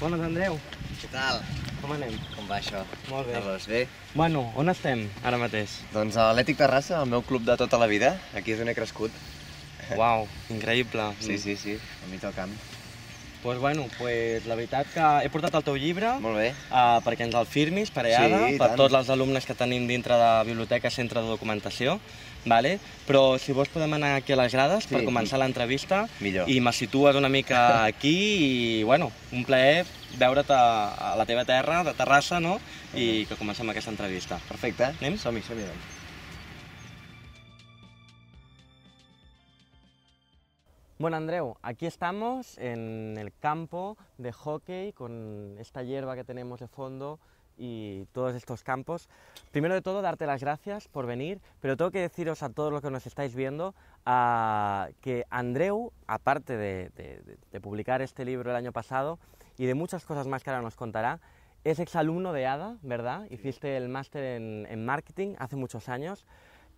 Bones, Andreu. Què tal? Com anem? Com va això? Molt bé. Carlos, bé? Bueno, on estem ara mateix? Doncs a l'Atlètic Terrassa, el meu club de tota la vida. Aquí és on he crescut. Uau, increïble. Sí, sí, sí, a mi al pues, doncs, bueno, pues, la veritat que he portat el teu llibre Molt bé. Uh, perquè ens el firmis per allà, sí, per tant. tots els alumnes que tenim dintre de Biblioteca Centre de Documentació. Vale? Però si vols podem anar aquí a les grades sí. per començar l'entrevista i me situes una mica aquí i bueno, un plaer veure't a, a la teva terra, de Terrassa, no? I que comencem aquesta entrevista. Perfecte. Som-hi, som-hi doncs. Bueno, Andreu, aquí estamos en el campo de hockey con esta hierba que tenemos de fondo y todos estos campos. Primero de todo, darte las gracias por venir, pero tengo que deciros a todos los que nos estáis viendo que Andreu, aparte de, publicar este libro el año pasado y de muchas cosas más que ahora nos contará, es exalumno de ADA, ¿verdad? Hiciste el máster en, en marketing hace muchos años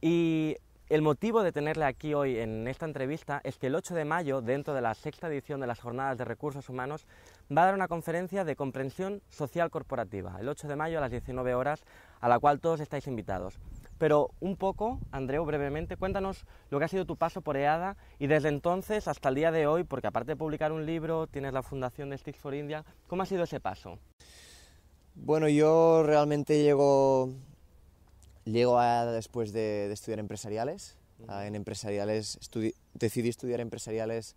y el motivo de tenerle aquí hoy en esta entrevista es que el 8 de mayo, dentro de la sexta edición de las Jornadas de Recursos Humanos, va a dar una conferencia de comprensión social corporativa, el 8 de mayo a las 19 horas, a la cual todos estáis invitados. Pero un poco, Andreu, brevemente, cuéntanos lo que ha sido tu paso por EADA y desde entonces hasta el día de hoy, porque aparte de publicar un libro, tienes la fundación de Sticks for India, ¿cómo ha sido ese paso? Bueno, yo realmente llego Llego a, después de, estudiar empresariales. en empresariales decidí estudiar empresariales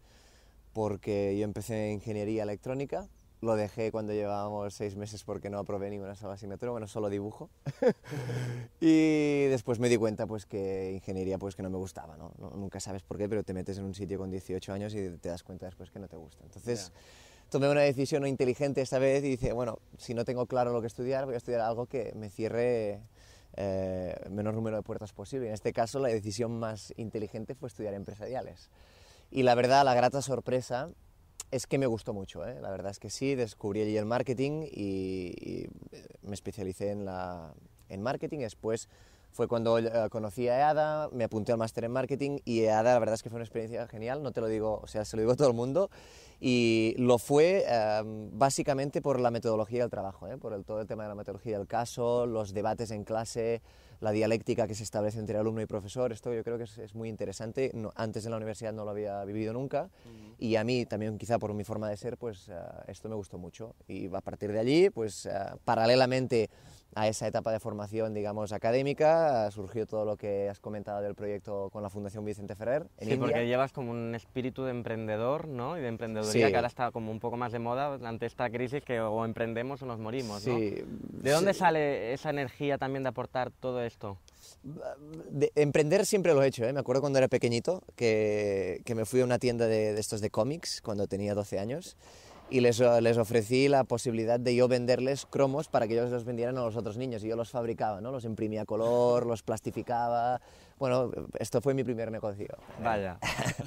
porque yo empecé ingeniería electrónica. Lo dejé cuando llevábamos seis meses porque no aprobé ninguna sola asignatura, bueno, solo dibujo. y después me di cuenta pues que ingeniería pues que no me gustaba, ¿no? Nunca sabes por qué, pero te metes en un sitio con 18 años y te das cuenta después que no te gusta. Entonces... tomé una decisión inteligente esta vez y dije, bueno, si no tengo claro lo que estudiar, voy a estudiar algo que me cierre eh, menor número de puertas posible. En este caso, la decisión más inteligente fue estudiar empresariales. Y la verdad, la grata sorpresa es que me gustó mucho. ¿eh? La verdad es que sí, descubrí allí el marketing y, me especialicé en, en marketing. Después fue cuando eh, conocí a EADA, me apunté al máster en marketing y EADA la verdad es que fue una experiencia genial, no te lo digo, o sea, se lo digo a todo el mundo y lo fue em, básicamente por la metodología del trabajo, eh, por todo el tema de la metodología del caso, los debates en clase, la dialéctica que se establece entre alumno y profesor, esto yo creo que es, muy interesante, antes en la universidad no lo había vivido nunca y a mí también quizá por mi forma de ser, pues eh, esto me gustó mucho y a partir de allí, pues paralelamente a esa etapa de formación, digamos, académica, surgió todo lo que has comentado del proyecto con la Fundación Vicente Ferrer. sí, porque llevas como un espíritu de emprendedor, ¿no? Y de emprendeduría que ahora está como un poco más de moda ante esta crisis que o emprendemos o nos morimos, sí. ¿De dónde sale esa energía también de aportar todo esto? emprender siempre lo he hecho, ¿eh? me acuerdo cuando era pequeñito que, me fui a una tienda de, de estos de cómics cuando tenía 12 años y eh, les, ofrecí la posibilidad de yo venderles cromos para que ellos los vendieran a los otros niños y yo los fabricaba, ¿no? Los imprimía color, los plastificaba. Bueno, esto fue mi primer negocio. Vaya.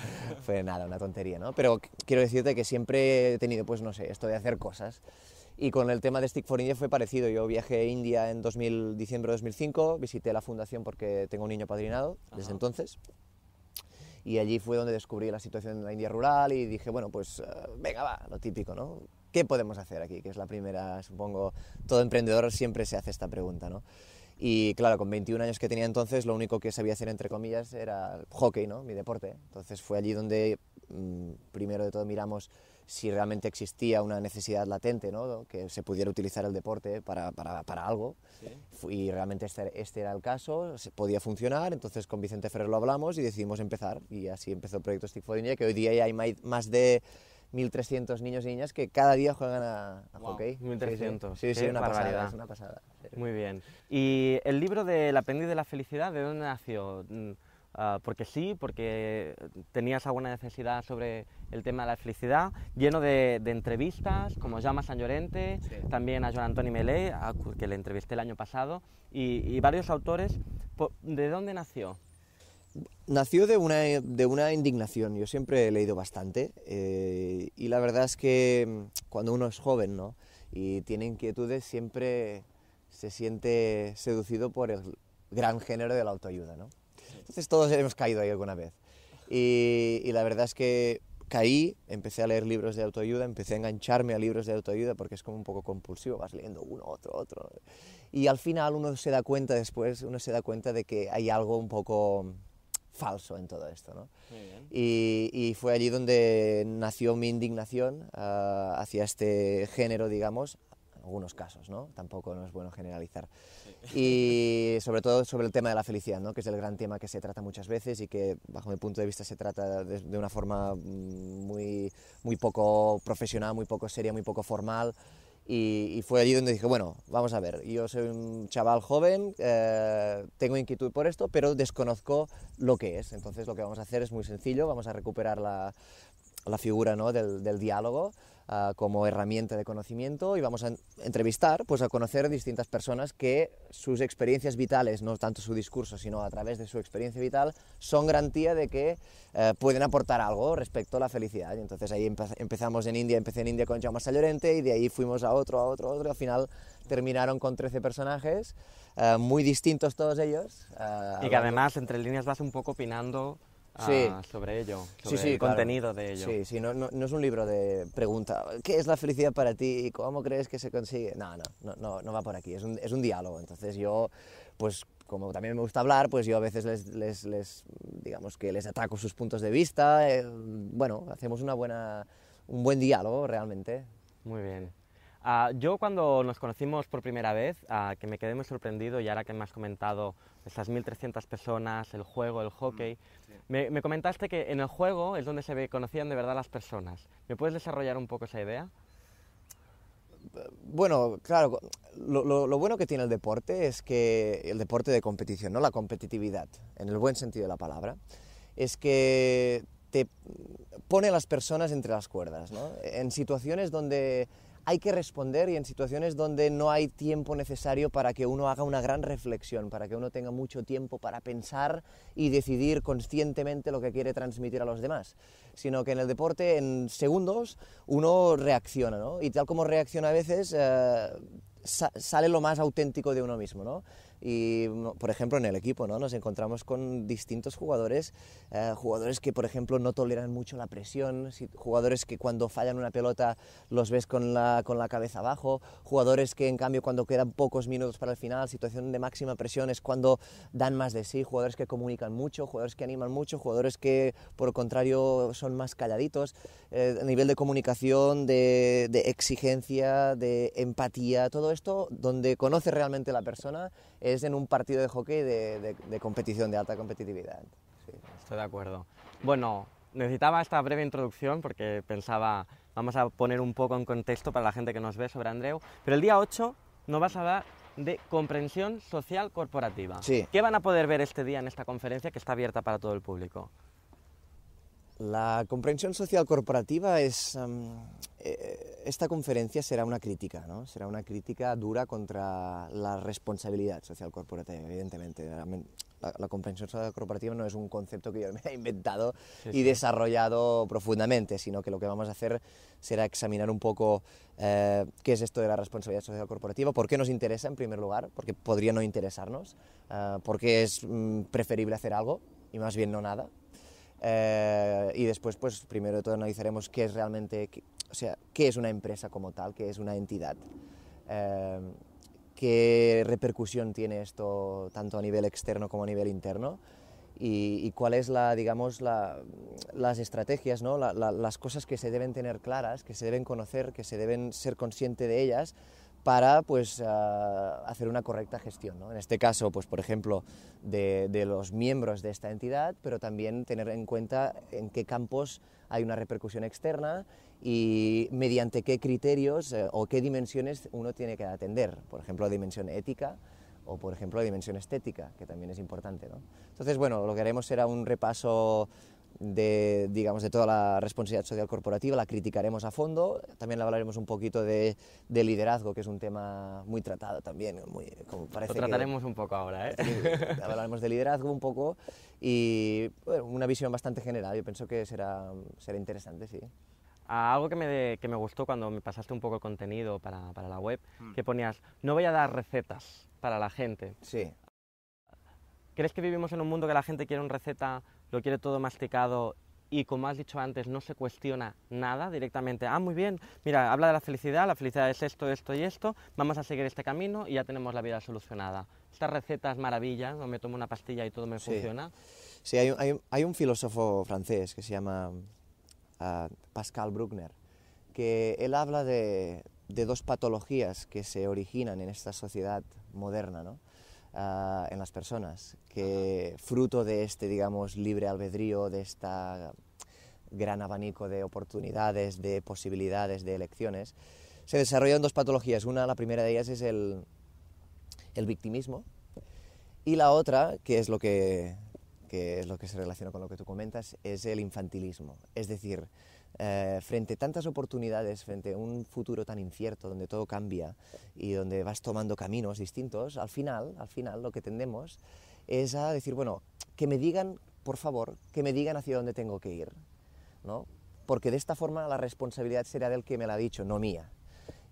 fue nada, una tontería, ¿no? Pero quiero decirte que siempre he tenido, pues no sé, esto de hacer cosas. Y con el tema de Stick for India fue parecido. Yo viajé a India en diciembre de 2005, visité la fundación porque tengo un niño padrinado desde entonces y allí fue donde descubrí la situación en la India rural y dije, bueno, pues eh, venga, va, lo típico, ¿no? ¿Qué podemos hacer aquí? Que es la primera, supongo, todo emprendedor siempre se hace esta pregunta, ¿no? Y claro, con 21 años que tenía entonces, lo único que sabía hacer, entre comillas, era hockey, ¿no? Mi deporte. Entonces fue allí donde, mm, primero de todo, miramos si realmente existía una necesidad latente, ¿no? que se pudiera utilizar el deporte para, para, para algo. Y realmente este, este, era el caso, se podía funcionar, entonces con Vicente Ferrer lo hablamos y decidimos empezar. Y así empezó el proyecto Stick for que hoy día ya hay más de 1.300 niños y niñas que cada día juegan a, hockey. 1.300. Sí, sí, sí una, pasada, es una pasada, Muy bien. ¿Y el libro de La pendiente de la felicidad, de dónde nació? Mm, ah, porque sí, porque tenías alguna necesidad sobre el tema de la felicidad, lleno de, entrevistas, como llama San Llorente, también a Joan Antoni Melé, que le entrevisté el año pasado, y, varios autores. ¿De dónde nació? Nació de una, de una, indignación, yo siempre he leído bastante eh, y la verdad es que mm, cuando uno es joven ¿no? y tiene inquietudes siempre se siente seducido por el gran género de la autoayuda. ¿no? Entonces todos hemos caído ahí alguna vez y, y la verdad es que caí, empecé a leer libros de autoayuda, empecé a engancharme a libros de autoayuda porque es como un poco compulsivo, vas leyendo uno, otro, otro. Y al final uno se da cuenta después, uno se da cuenta de que hay algo un poco falso en todo esto. ¿no? Y, fue allí donde nació mi indignación ah, hacia este género, digamos, algunos casos, ¿no? Tampoco no es bueno generalizar. Y sobre todo sobre el tema de la felicidad, ¿no? Que es el gran tema que se trata muchas veces y que bajo mi punto de vista se trata de, una forma mm, muy, muy poco profesional, muy poco seria, muy poco formal. Y, fue allí donde dije, bueno, vamos a ver, yo soy un chaval joven, eh, tengo inquietud por esto, pero desconozco lo que es. Entonces lo que vamos a hacer es muy sencillo, vamos a recuperar la, la figura ¿no? del, del diálogo Ah, como herramienta de conocimiento y vamos a entrevistar, pues a conocer distintas personas que sus experiencias vitales, no tanto su discurso, sino a través de su experiencia vital, son garantía de que eh, pueden aportar algo respecto a la felicidad. Y entonces ahí empezamos en India, empecé en India con Jaume Llorente y de ahí fuimos a otro, a otro, a otro, y al final terminaron con 13 personajes, eh, muy distintos todos ellos. Eh, y que además entre líneas vas un poco opinando Ah, sobre ello, sobre sí, el contenido de ello. Sí, sí, no, es un libro de pregunta, ¿qué es la felicidad para ti cómo crees que se consigue? No, no, no, va por aquí, es un, diálogo. Entonces yo, pues como también me gusta hablar, pues yo a veces les, digamos que les ataco sus puntos de vista. Eh, bueno, hacemos una buena, un buen diálogo realmente. Muy bien. Ah, yo cuando nos conocimos por primera vez, ah, que me quedé muy sorprendido y ahora que me has comentado esas 1.300 personas, el juego, el hockey, mm, me, comentaste que en el juego es donde se conocían de verdad las personas. ¿Me puedes desarrollar un poco esa idea? Bueno, claro, lo, bueno que tiene el deporte es que el deporte de competición, no la competitividad, en el buen sentido de la palabra, es que te pone a las personas entre las cuerdas, ¿no? En situaciones donde hay que responder y en situaciones donde no hay tiempo necesario para que uno haga una gran reflexión, para que uno tenga mucho tiempo para pensar y decidir conscientemente lo que quiere transmitir a los demás, sino que en el deporte en segundos uno reacciona, ¿no? Y tal como reacciona a veces eh, sale lo más auténtico de uno mismo, ¿no? y por ejemplo en el equipo ¿no? nos encontramos con distintos jugadores, eh, jugadores que por ejemplo no toleran mucho la presión, jugadores que cuando fallan una pelota los ves con la, con la cabeza abajo, jugadores que en cambio cuando quedan pocos minutos para el final, situación de máxima presión es cuando dan más de sí, jugadores que comunican mucho, jugadores que animan mucho, jugadores que por contrario son más calladitos, a eh, nivel de comunicación, de, de exigencia, de empatía, todo esto donde conoce realmente la persona es en un partido de hockey de, competición, de alta competitividad. Sí. Estoy de acuerdo. Bueno, necesitaba esta breve introducción porque pensaba, vamos a poner un poco en contexto para la gente que nos ve sobre Andreu, pero el día 8 nos vas a hablar de comprensión social corporativa. ¿Qué van a poder ver este día en esta conferencia que está abierta para todo el público? La comprensión social corporativa es... Em, e, esta conferencia será una crítica, ¿no? Será una crítica dura contra la responsabilidad social corporativa, evidentemente. La, comprensión social corporativa no es un concepto que yo me he inventado y desarrollado profundamente, sino que lo que vamos a hacer será examinar un poco eh, qué es esto de la responsabilidad social corporativa, por qué nos interesa en primer lugar, porque podría no interesarnos, eh, por qué es mm, preferible hacer algo y más bien no nada, eh, y después, pues primero de todo analizaremos qué es realmente, o sea, qué es una empresa como tal, qué es una entidad, eh, qué repercusión tiene esto tanto a nivel externo como a nivel interno y, cuáles cuál la, digamos, las estrategias, ¿no? las cosas que se deben tener claras, que se deben conocer, que se deben ser consciente de ellas para pues, ah, hacer una correcta gestión. En este caso, pues, por ejemplo, de, los miembros de esta entidad, pero también tener en cuenta en qué campos hay una repercusión externa y mediante qué criterios eh, o qué dimensiones uno tiene que atender. Por ejemplo, la dimensión ética o, por ejemplo, la dimensión estética, que también es importante. ¿no? Entonces, bueno, lo que haremos será un repaso de, digamos, de toda la responsabilidad social corporativa, la criticaremos a fondo, también hablaremos un poquito de, liderazgo, que es un tema muy tratado también, muy, como parece Lo trataremos un poco ahora, ¿eh? hablaremos de liderazgo un poco y una visión bastante general, yo pienso que será, será interesante, sí. Ah, algo que me, que me gustó cuando me pasaste un poco el contenido para, para la web, mm. que ponías, no voy a dar recetas para la gente. Sí. ¿Crees que vivimos en un mundo que la gente quiere una receta lo quiere todo masticado y como has dicho antes, no se cuestiona nada directamente. Ah, muy bien, mira, habla de la felicidad, la felicidad es esto, esto y esto, vamos a seguir este camino y ya tenemos la vida solucionada. Estas recetas maravillas, donde me tomo una pastilla y todo me funciona. Sí, hay, un filósofo francés que se llama ah, Pascal Bruckner, que él habla de, de, dos patologías que se originan en esta sociedad moderna, ¿no? Ah, en las personas, que fruto de este, digamos, libre albedrío, de este gran abanico de oportunidades, de posibilidades, de elecciones, se desarrollan dos patologías. Una, la primera de ellas es el, victimismo y la otra, que es lo que, que es lo que se relaciona con lo que tú comentas, es el infantilismo. Es decir, eh, frente a tantas oportunidades, frente a un futuro tan incierto donde todo cambia y donde vas tomando caminos distintos, al final, al final lo que tendemos es a decir, bueno, que me digan, por favor, que me digan hacia dónde tengo que ir, ¿no? Porque de esta forma la responsabilidad será del que me la ha dicho, no mía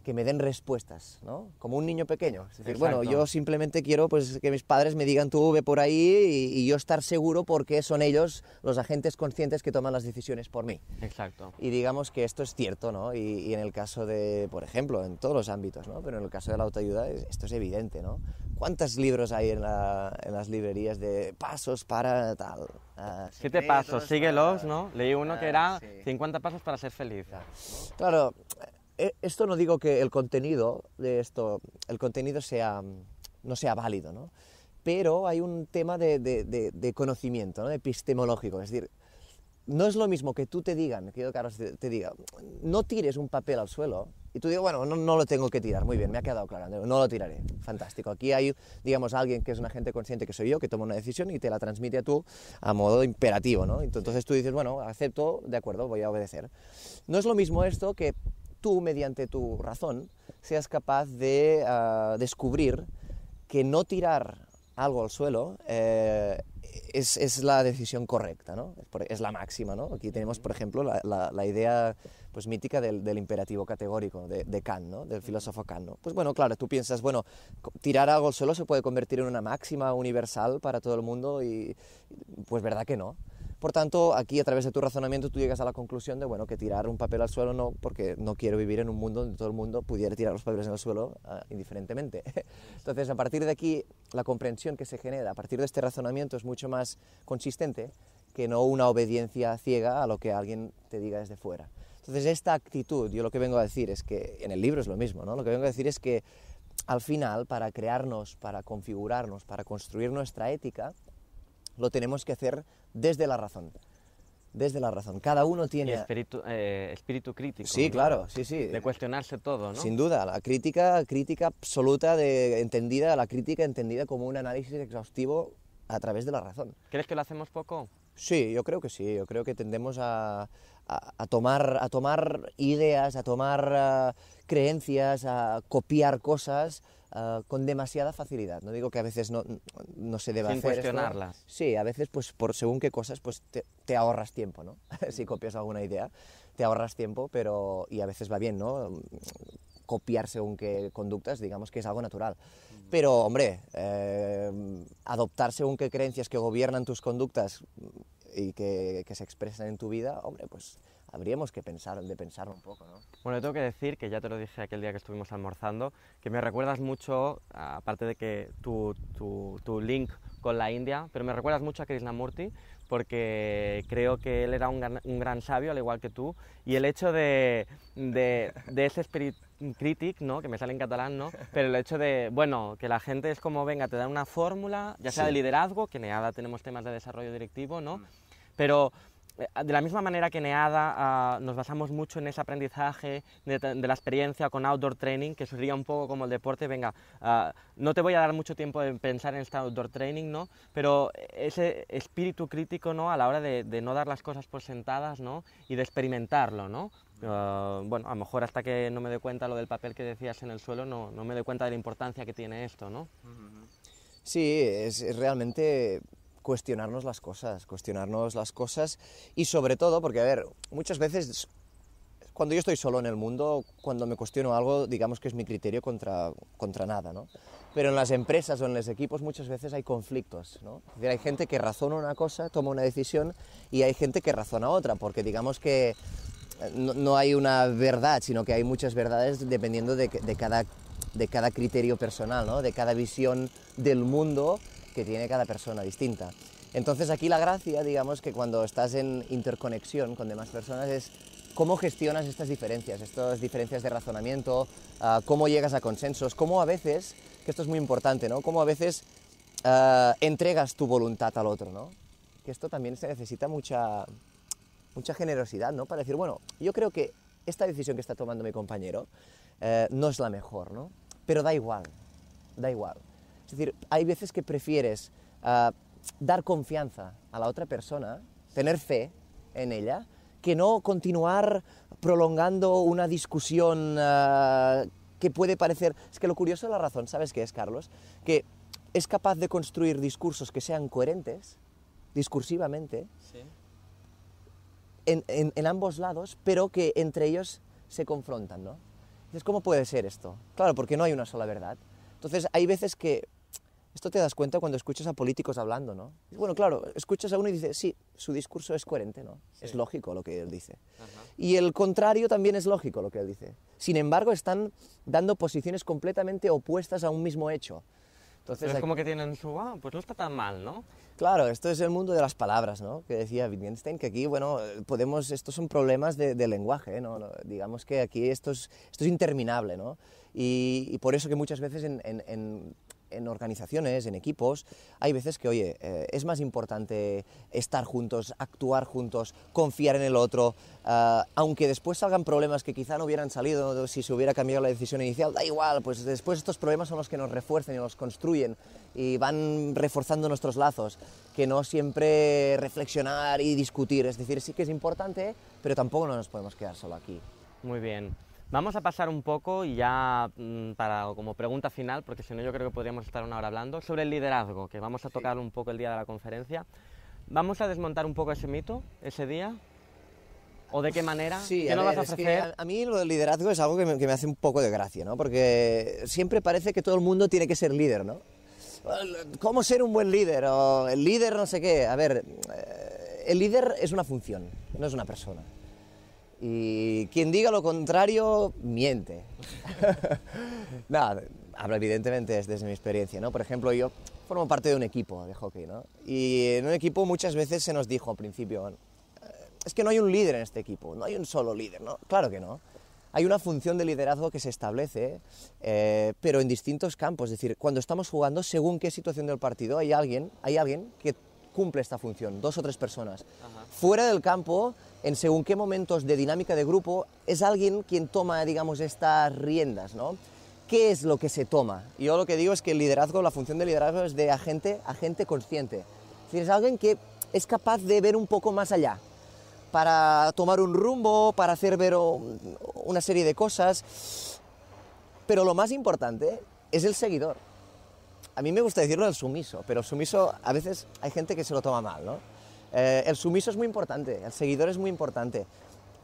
que me den respuestas, ¿no? Como un niño pequeño. Es decir, bueno, yo simplemente quiero pues, que mis padres me digan tú ve por ahí y, yo estar seguro porque son ellos los agentes conscientes que toman las decisiones por mí. Exacto. Y digamos que esto es cierto, ¿no? Y, en el caso de, por ejemplo, en todos los ámbitos, ¿no? Pero en el caso de la autoayuda eh, esto es evidente, ¿no? ¿Cuántos libros hay en, las librerías de pasos para tal? Ah, Siete pasos, síguelos, ¿no? Leí uno que era 50 pasos para ser feliz. claro eh, esto no digo que el contenido de esto, el contenido sea, mm, no sea válido, ¿no? pero hay un tema de, de, conocimiento, ¿no? epistemológico, es decir, no es lo mismo que tú te digan, que te, diga, no tires un papel al suelo, y tú digo, bueno, no, no, lo tengo que tirar, muy bien, me ha quedado claro, no lo tiraré, fantástico. Aquí hay, digamos, alguien que es una agente consciente que soy yo, que toma una decisión y te la transmite a tú a modo imperativo, ¿no? Entonces tú dices, bueno, acepto, de acuerdo, voy a obedecer. No es lo mismo esto que tú, mediante tu razón, seas capaz de ah, descubrir que no tirar algo al suelo eh, es, la decisión correcta, ¿no? es la máxima. Aquí tenemos, por ejemplo, la, idea pues, mítica del, imperativo categórico de, de Kant, del filósofo Kant. Pues bueno, claro, tú piensas, bueno, tirar algo al suelo se puede convertir en una máxima universal para todo el mundo y pues verdad que no. Por tanto, aquí a través de tu razonamiento tú llegas a la conclusión de bueno, que tirar un papel al suelo no, porque no quiero vivir en un mundo donde todo el mundo pudiera tirar los papeles en el suelo ah, indiferentemente. Entonces, a partir de aquí, la comprensión que se genera a partir de este razonamiento es mucho más consistente que no una obediencia ciega a lo que alguien te diga desde fuera. Entonces, esta actitud, yo lo que vengo a decir es que, en el libro es lo mismo, ¿no? Lo que vengo a decir es que al final, para crearnos, para configurarnos, para construir nuestra ética, lo tenemos que hacer desde la razón. Desde la razón. Cada uno tiene... espíritu, eh, espíritu crítico. Sí, claro, sí, sí. De cuestionarse todo, ¿no? Sin duda, la crítica, crítica absoluta, de, entendida, la crítica entendida como un análisis exhaustivo a través de la razón. ¿Crees que lo hacemos poco? Sí, yo creo que sí, yo creo que tendemos a, tomar, a tomar ideas, a tomar ah, creencias, a copiar cosas Ah, con demasiada facilidad. No digo que a veces no, se deba hacer cuestionarlas. Sí, a veces, pues por según qué cosas, pues te, ahorras tiempo, ¿no? si copias alguna idea, te ahorras tiempo, pero. y a veces va bien, ¿no? copiar según qué conductas, digamos que es algo natural. Pero, hombre, eh, adoptar según qué creencias que gobiernan tus conductas y que, se expresan en tu vida, hombre, pues habríamos que pensar, de pensar un poco. ¿no? Bueno, tengo que decir, que ya te lo dije aquel día que estuvimos almorzando, que me recuerdas mucho, aparte de que tu, tu, tu link con la India, pero me recuerdas mucho a Krishnamurti, porque creo que él era un gran, un gran sabio, al igual que tú, y el hecho de, de, de ese espíritu critic, ¿no? que me sale en catalán, ¿no? pero el hecho de, bueno, que la gente es como, venga, te da una fórmula, ya sea de liderazgo, que en nada tenemos temas de desarrollo directivo, ¿no? Mm. pero eh, de la misma manera que en EADA ah, nos basamos mucho en ese aprendizaje de, la experiencia con outdoor training, que sería un poco como el deporte, venga, ah, no te voy a dar mucho tiempo de pensar en este outdoor training, ¿no? Pero ese espíritu crítico, ¿no? A la hora de, no dar las cosas por sentadas, ¿no? Y de experimentarlo, ¿no? Ah, bueno, a lo mejor hasta que no me dé cuenta lo del papel que decías en el suelo, no, no me doy cuenta de la importancia que tiene esto, ¿no? Sí, es realmente cuestionarnos las cosas, cuestionarnos las cosas y sobre todo, porque a ver, muchas veces cuando yo estoy solo en el mundo, cuando me cuestiono algo, digamos que es mi criterio contra, contra nada, ¿no? Pero en las empresas o en los equipos muchas veces hay conflictos, ¿no? hay gente que razona una cosa, toma una decisión y hay gente que razona otra, porque digamos que eh, no, hay una verdad, sino que hay muchas verdades dependiendo de, cada, de cada criterio personal, ¿no? De cada visión del mundo que tiene cada persona distinta. Entonces aquí la gracia, digamos, que cuando estás en interconexión con demás personas es cómo gestionas estas diferencias, estas diferencias de razonamiento, ah, cómo llegas a consensos, cómo a veces, que esto es muy importante, ¿no? Cómo a veces ah, entregas tu voluntad al otro, ¿no? Que esto también se necesita mucha, mucha generosidad, ¿no? Para decir, bueno, yo creo que esta decisión que está tomando mi compañero eh, no es la mejor, ¿no? Pero da igual, da igual. Es decir, hay veces que prefieres ah, dar confianza a la otra persona, tener fe en ella, que no continuar prolongando una discusión ah, que puede parecer... Es que lo curioso de la razón, ¿sabes qué es, Carlos? Que es capaz de construir discursos que sean coherentes, discursivamente, en, ambos lados, pero que entre ellos se confrontan, ¿no? Entonces, ¿cómo puede ser esto? Claro, porque no hay una sola verdad. Entonces, hay veces que esto te das cuenta cuando escuchas a políticos hablando, ¿no? Bueno, claro, escuchas a uno y dices, sí, su discurso es coherente, ¿no? Es lógico lo que él dice. Y el contrario también es lógico lo que él dice. Sin embargo, están dando posiciones completamente opuestas a un mismo hecho. Entonces, es como que tienen su, ah, pues no está tan mal, ¿no? Claro, esto es el mundo de las palabras, ¿no? Que decía Wittgenstein, que aquí, bueno, podemos, estos son problemas de, lenguaje, ¿no? Digamos que aquí esto es, esto es interminable, ¿no? Y, por eso que muchas veces en, en organizaciones, en equipos, hay veces que, oye, eh, es más importante estar juntos, actuar juntos, confiar en el otro, eh, aunque después salgan problemas que quizá no hubieran salido si se hubiera cambiado la decisión inicial, da igual, pues después estos problemas son los que nos refuercen y nos construyen y van reforzando nuestros lazos, que no siempre reflexionar y discutir, es decir, sí que es importante, pero tampoco no nos podemos quedar solo aquí. Muy bien. Vamos a pasar un poco y ya mm, para como pregunta final, porque si no yo creo que podríamos estar una hora hablando, sobre el liderazgo, que vamos a tocar un poco el día de la conferencia. Vamos a desmontar un poco ese mito ese día. ¿O de qué manera? Sí, ¿Qué a, vas a, ofrecer? a, mí lo del liderazgo es algo que me, que me hace un poco de gracia, ¿no? Porque siempre parece que todo el mundo tiene que ser líder, ¿no? ¿Cómo ser un buen líder? O el líder no sé qué. A ver, eh, el líder es una función, no es una persona. Y quien diga lo contrario, miente. Nada, hablo evidentemente desde mi experiencia, ¿no? Por ejemplo, yo formo parte de un equipo de hockey, ¿no? Y en un equipo muchas veces se nos dijo al principio, eh, es que no hay un líder en este equipo, no hay un solo líder, ¿no? Claro que no. Hay una función de liderazgo que se establece, eh, pero en distintos campos. Es decir, cuando estamos jugando, según qué situación del partido, hay alguien, hay alguien que cumple esta función, dos o tres personas. Fuera del campo, en según qué momentos de dinámica de grupo, es alguien quien toma, digamos, estas riendas, ¿no? ¿Qué es lo que se toma? Yo lo que digo es que el liderazgo, la función de liderazgo es de agente, agente consciente. Es es alguien que es capaz de ver un poco más allá, para tomar un rumbo, para hacer ver una serie de cosas. Pero lo más importante es el seguidor a mí me gusta decirlo el sumiso, pero sumiso a veces hay gente que se lo toma mal, ¿no? Eh, el sumiso es muy importante, el seguidor es muy importante,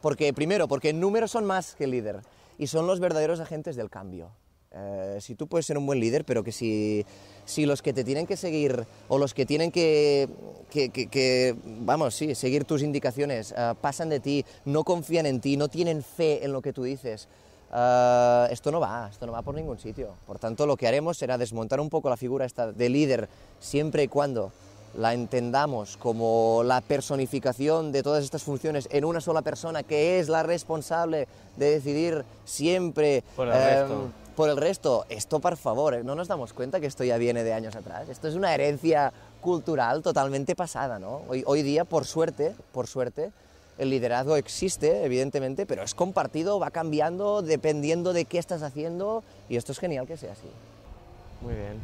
porque primero, porque números son más que el líder y son los verdaderos agentes del cambio. Eh, si tú puedes ser un buen líder, pero que si, los que te tienen que seguir o los que tienen que, que, vamos, sí, seguir tus indicaciones, eh, pasan de ti, no confían en ti, no tienen fe en lo que tú dices, Ah, esto no va, esto no va por ningún sitio. Por tanto, lo que haremos será desmontar un poco la figura esta de líder siempre y cuando la entendamos como la personificación de todas estas funciones en una sola persona que es la responsable de decidir siempre por el, resto. Em, esto, por favor, eh, no nos damos cuenta que esto ya viene de años atrás. Esto es una herencia cultural totalmente pasada, ¿no? hoy día, por suerte, por suerte, el liderazgo existe, evidentemente, pero es compartido, va cambiando dependiendo de qué estás haciendo y esto es genial que sea así. Muy bien,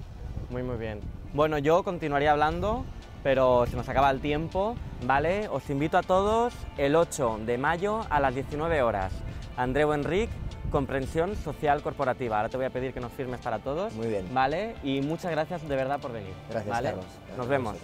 muy muy bien. Bueno, yo continuaría hablando, pero se nos acaba el tiempo, ¿vale? Os invito a todos el 8 de mayo a las 19 horas. Andreu Enric, Comprensión Social Corporativa. Ahora te voy a pedir que nos firmes para todos. Muy bien. ¿Vale? Y muchas gracias de verdad por venir. Gracias, Carlos. nos vemos.